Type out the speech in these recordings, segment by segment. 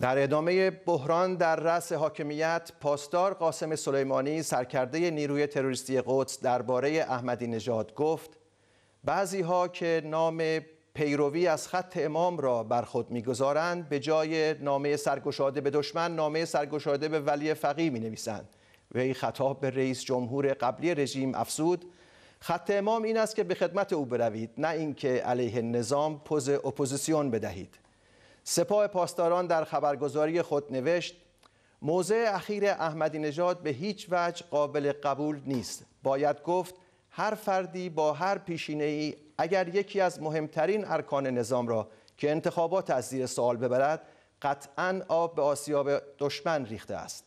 در ادامه بحران در رأس حاکمیت پاسدار قاسم سلیمانی سرکرده نیروی تروریستی قدس درباره احمدی نژاد گفت بعضی ها که نام پیروی از خط امام را بر خود میگذارند به جای نامه سرگشاده به دشمن نامه سرگشاده به ولی فقی می نویسند وی خطاب به رئیس جمهور قبلی رژیم افسود خط امام این است که به خدمت او بروید نه اینکه علیه نظام پوز اپوزیسیون بدهید سپاه پاسداران در خبرگزاری خود نوشت موضع اخیر احمدی نژاد به هیچ وجه قابل قبول نیست باید گفت هر فردی با هر پیشینه ای اگر یکی از مهمترین ارکان نظام را که انتخابات از زیر سوال ببرد قطعا آب به آسیاب دشمن ریخته است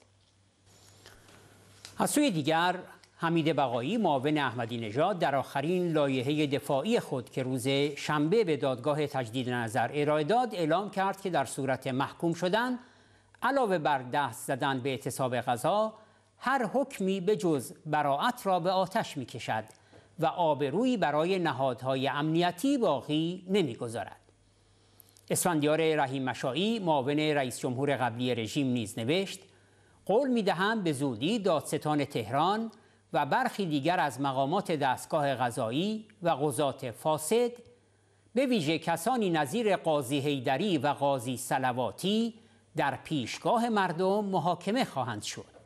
از سوی دیگر حمید بقایی معاون احمدی نژاد در آخرین لایحه دفاعی خود که روز شنبه به دادگاه تجدید نظر ارائه داد اعلام کرد که در صورت محکوم شدن علاوه بر دست زدن به اعتصاب غذا هر حکمی به جز براعت را به آتش می کشد و آبرویی برای نهادهای امنیتی باقی گذارد اسفندیار رحیم مشایی معاون رئیس جمهور قبلی رژیم نیز نوشت قول می دهم به زودی دادستان تهران و برخی دیگر از مقامات دستگاه غذایی و قضات فاسد به ویژه کسانی نظیر قاضی هیدری و قاضی سلواتی در پیشگاه مردم محاکمه خواهند شد